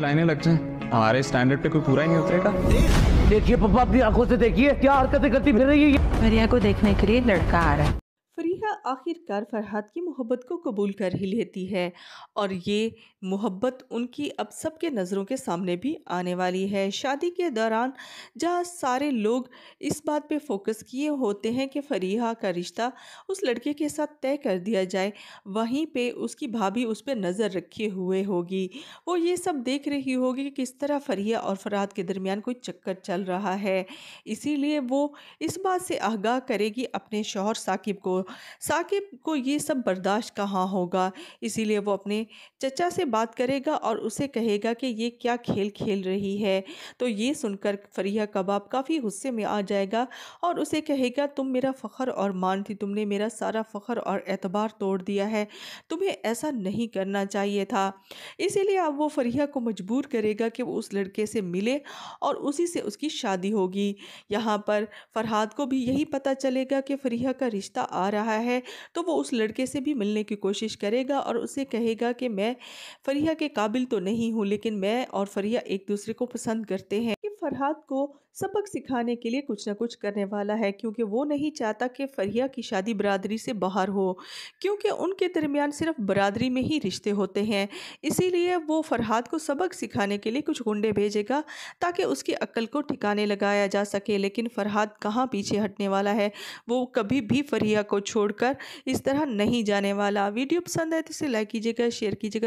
लाइने लग जाए हमारे स्टैंडर्ड पे कोई पूरा ही नहीं उतरेगा देखिए पापा अपनी आंखों से देखिए क्या हरकतें करती फिर रही है मरिया को देखने के लिए लड़का आ रहा है आखिरकार फरहाद की मोहब्बत को कबूल कर ही लेती है और ये मोहब्बत उनकी अब सबके नज़रों के सामने भी आने वाली है शादी के दौरान जहाँ सारे लोग इस बात पे फोकस किए होते हैं कि फरीहा का रिश्ता उस लड़के के साथ तय कर दिया जाए वहीं पे उसकी भाभी उस पर नज़र रखे हुए होगी वो ये सब देख रही होगी कि किस तरह फरीहा और फरहाद के दरमियान कोई चक्कर चल रहा है इसीलिए वो इस बात से आगाह करेगी अपने शोहर साकिब को साकिब को ये सब बर्दाश्त कहाँ होगा इसीलिए वो अपने चचा से बात करेगा और उसे कहेगा कि ये क्या खेल खेल रही है तो ये सुनकर फरिया कबाब काफ़ी गुस्से में आ जाएगा और उसे कहेगा तुम मेरा फ़ख्र और मान थी तुमने मेरा सारा फ़ख्र और एतबार तोड़ दिया है तुम्हें ऐसा नहीं करना चाहिए था इसीलिए अब वो फरिया को मजबूर करेगा कि वो उस लड़के से मिले और उसी से उसकी शादी होगी यहाँ पर फरहाद को भी यही पता चलेगा कि फरिया का रिश्ता आ रहा है तो वो उस लड़के से भी मिलने की कोशिश करेगा और उसे कहेगा कि मैं फरिया के काबिल तो नहीं हूँ लेकिन मैं और फरिया एक दूसरे को पसंद करते हैं फरहाद को सबक सिखाने के लिए कुछ ना कुछ करने वाला है क्योंकि वो नहीं चाहता कि फरिया की शादी बरदरी से बाहर हो क्योंकि उनके दरमियान सिर्फ बरदरी में ही रिश्ते होते हैं इसीलिए वो फरहाद को सबक सिखाने के लिए कुछ गुंडे भेजेगा ताकि उसकी अक्ल को ठिकाने लगाया जा सके लेकिन फरहाद कहाँ पीछे हटने वाला है वो कभी भी फरिया को छोड़ इस तरह नहीं जाने वाला वीडियो पसंद आए तो इसे लाइक कीजिएगा शेयर कीजिएगा